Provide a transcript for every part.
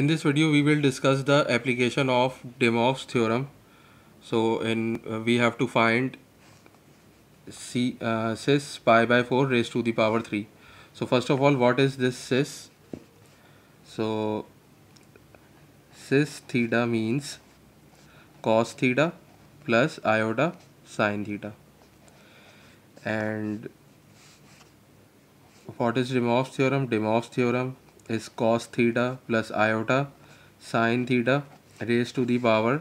In this video we will discuss the application of Demov's theorem. So in uh, we have to find C, uh, cis pi by 4 raised to the power 3. So first of all what is this cis? So cis theta means cos theta plus iota sine theta. And what is Demov's theorem? Demov's theorem is cos theta plus iota sine theta raised to the power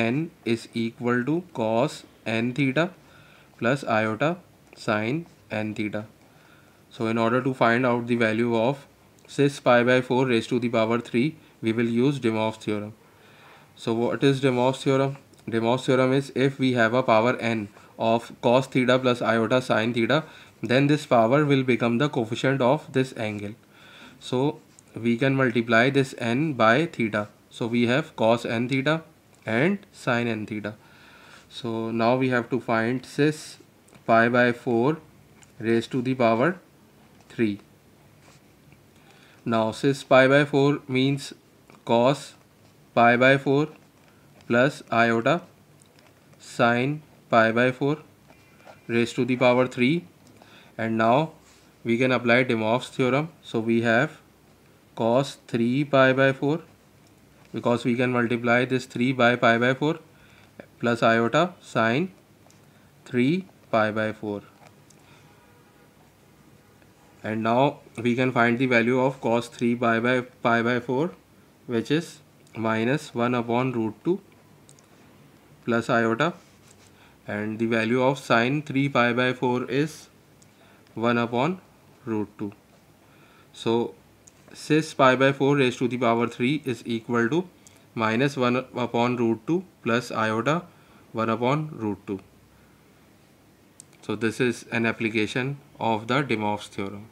n is equal to cos n theta plus iota sine n theta. So in order to find out the value of cis pi by 4 raised to the power 3 we will use De Moivre's theorem. So what is De Moivre's theorem? De Moivre's theorem is if we have a power n of cos theta plus iota sine theta then this power will become the coefficient of this angle. So we can multiply this n by theta. So we have cos n theta and sine n theta. So now we have to find cis pi by 4 raised to the power 3. Now cis pi by 4 means cos pi by 4 plus iota sine pi by 4 raised to the power 3 and now we can apply De Moivre's theorem. So we have cos 3 pi by 4 because we can multiply this 3 by pi by 4 plus iota sine 3 pi by 4 and now we can find the value of cos 3 pi by pi by 4 which is minus 1 upon root 2 plus iota and the value of sine 3 pi by 4 is 1 upon root 2 so 6 pi by 4 raised to the power 3 is equal to minus 1 upon root 2 plus iota 1 upon root 2 so this is an application of the Dimov's theorem